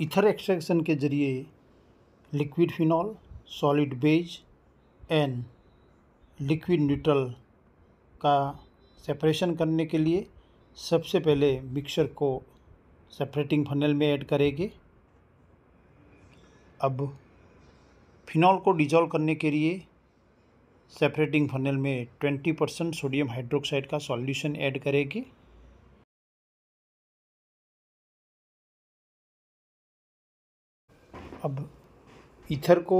ether extraction के ज़रिए liquid phenol solid base and liquid neutral का सेपरेशन करने के लिए सबसे पहले मिक्सर को सेपरेटिंग फनल में ऐड करेंगे अब फिनॉल को डिजॉल्व करने के लिए सेपरेटिंग फनल में 20 परसेंट सोडियम हाइड्रोक्साइड का सॉल्यूशन ऐड करेंगे अब ईथर को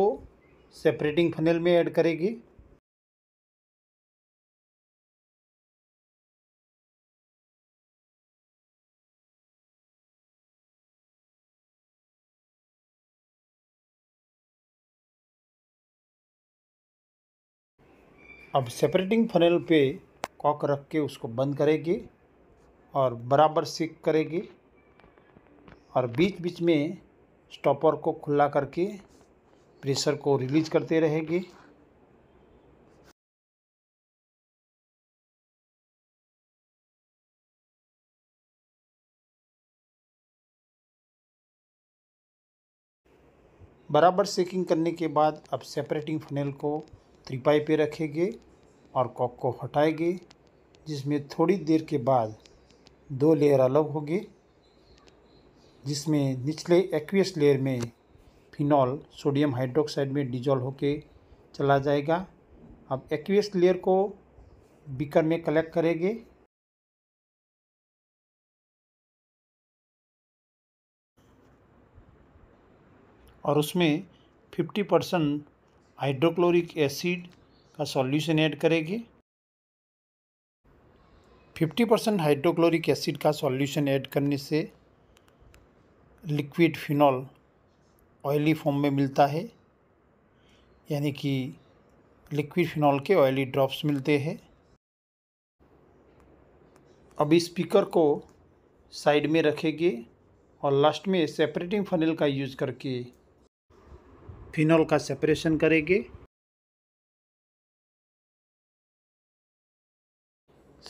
सेपरेटिंग फनल में ऐड करेगी अब सेपरेटिंग फनल पे कॉक रख के उसको बंद करेंगे और बराबर सीख करेगी और बीच बीच में स्टॉपर को खुला करके प्रेशर को रिलीज करते रहेंगे बराबर सेकिंग करने के बाद अब सेपरेटिंग फनल को त्रिपाई पे रखेंगे और कॉक को हटाएंगे जिसमें थोड़ी देर के बाद दो लेयर अलग होगी जिसमें निचले एक्वियस लेयर में फिनॉल सोडियम हाइड्रोक्साइड में डिजॉल्व होके चला जाएगा अब एक्वियस लेयर को बीकर में कलेक्ट करेंगे और उसमें 50 परसेंट हाइड्रोक्लोरिक एसिड का सॉल्यूशन ऐड करेंगे 50 परसेंट हाइड्रोक्लोरिक एसिड का सॉल्यूशन ऐड करने से लिक्विड फिनॉल ऑयली फॉर्म में मिलता है यानी कि लिक्विड फिनॉल के ऑयली ड्रॉप्स मिलते हैं अब इस स्पीकर को साइड में रखेंगे और लास्ट में सेपरेटिंग फनल का यूज करके फिनॉल का सेपरेशन करेंगे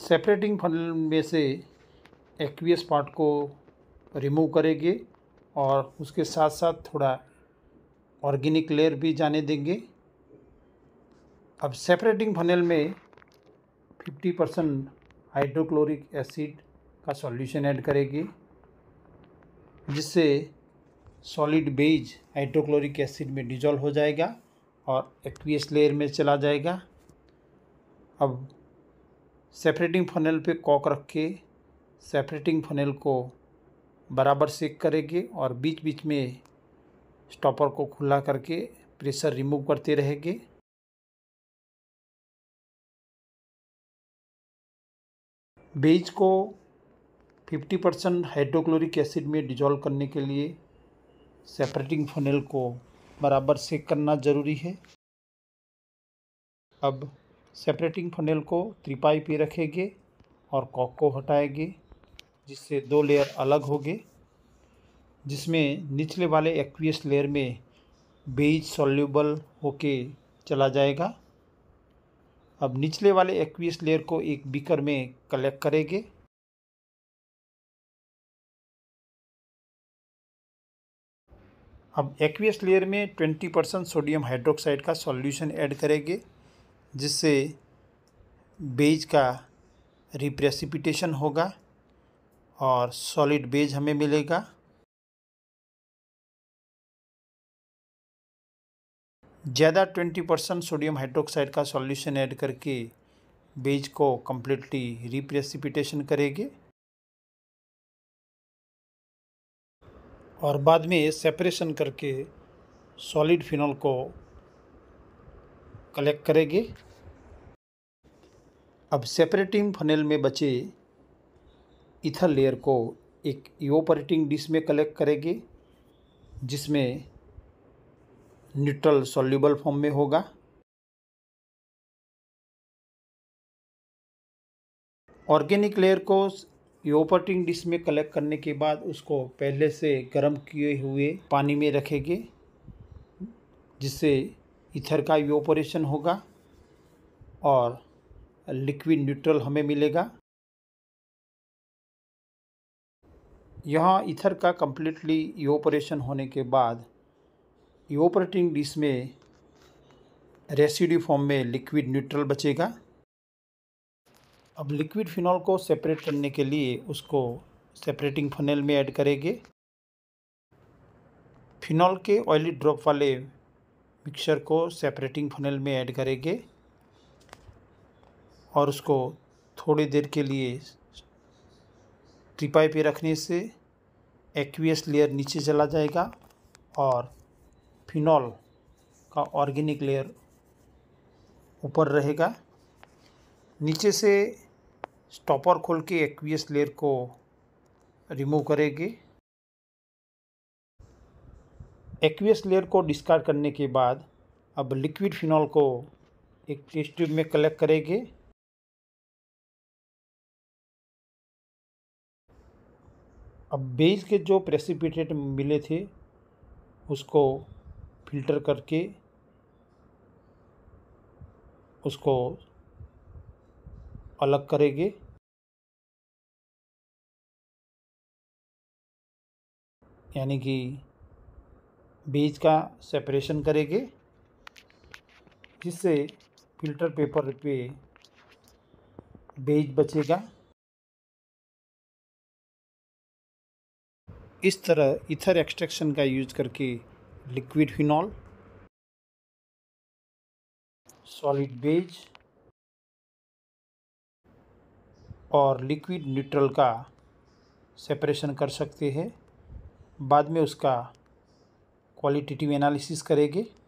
सेपरेटिंग फनल में से एक्वियस पार्ट को रिमूव करेंगे और उसके साथ साथ थोड़ा ऑर्गेनिक लेयर भी जाने देंगे अब सेपरेटिंग फनल में 50 परसेंट हाइड्रोक्लोरिक एसिड का सॉल्यूशन ऐड करेंगे जिससे सॉलिड बेज हाइड्रोक्लोरिक एसिड में डिजॉल्व हो जाएगा और एक्वियस लेयर में चला जाएगा अब सेपरेटिंग फनल पे कॉक रख के सेपरेटिंग फनल को बराबर सेक करेंगे और बीच बीच में स्टॉपर को खुला करके प्रेशर रिमूव करते रहेंगे बेज को 50 परसेंट हाइड्रोक्लोरिक एसिड में डिजॉल्व करने के लिए सेपरेटिंग फनल को बराबर सेक करना ज़रूरी है अब सेपरेटिंग फनल को त्रिपाई पे रखेंगे और कॉक को हटाएंगे जिससे दो लेयर अलग हो गए जिसमें निचले वाले एक्वियस लेयर में बेज सॉल्यूबल होके चला जाएगा अब निचले वाले एक्वियस लेयर को एक बीकर में कलेक्ट करेंगे अब एक्वियस लेयर में 20 परसेंट सोडियम हाइड्रोक्साइड का सॉल्यूशन ऐड करेंगे जिससे बेज का रिप्रेसिपिटेशन होगा और सॉलिड बेज हमें मिलेगा ज़्यादा ट्वेंटी परसेंट सोडियम हाइड्रोक्साइड का सॉल्यूशन ऐड करके बेज को कम्प्लीटली रिप्रेसिपिटेशन करेंगे और बाद में सेपरेशन करके सॉलिड फिनॉल को कलेक्ट करेंगे अब सेपरेटिंग फनेल में बचे इथर लेयर को एक ईओपरेटिंग डिश में कलेक्ट करेंगे जिसमें न्यूट्रल सॉल्यूबल फॉर्म में होगा ऑर्गेनिक लेयर को ईओपरेटिंग डिश में कलेक्ट करने के बाद उसको पहले से गर्म किए हुए पानी में रखेंगे जिससे इथर का ईओपरेशन होगा और लिक्विड न्यूट्रल हमें मिलेगा यहाँ इथर का कम्प्लीटली ऑपरेशन होने के बाद ऑपरेटिंग डिश में रेसिडी फॉर्म में लिक्विड न्यूट्रल बचेगा अब लिक्विड फिनॉल को सेपरेट करने के लिए उसको सेपरेटिंग फनेल में ऐड करेंगे फिनॉल के ऑयली ड्रॉप वाले मिक्सर को सेपरेटिंग फनेल में ऐड करेंगे और उसको थोड़ी देर के लिए ट्रिपाई पे रखने से एक्वियस लेयर नीचे चला जाएगा और फिनॉल का ऑर्गेनिक लेयर ऊपर रहेगा नीचे से स्टॉपर खोल के एक्वियस लेयर को रिमूव करेंगे एक्वियस लेयर को डिस्कार्ड करने के बाद अब लिक्विड फिनॉल को एक टेस्ट ट्यूब में कलेक्ट करेंगे अब बेस के जो प्रेसिपिटेट मिले थे उसको फिल्टर करके उसको अलग करेंगे यानी कि बीज का सेपरेशन करेंगे जिससे फिल्टर पेपर पे बीज बचेगा इस तरह इथर एक्सट्रैक्शन का यूज करके लिक्विड फिनॉल सॉलिड बेज और लिक्विड न्यूट्रल का सेपरेशन कर सकते हैं बाद में उसका क्वालिटेटिव एनालिसिस करेंगे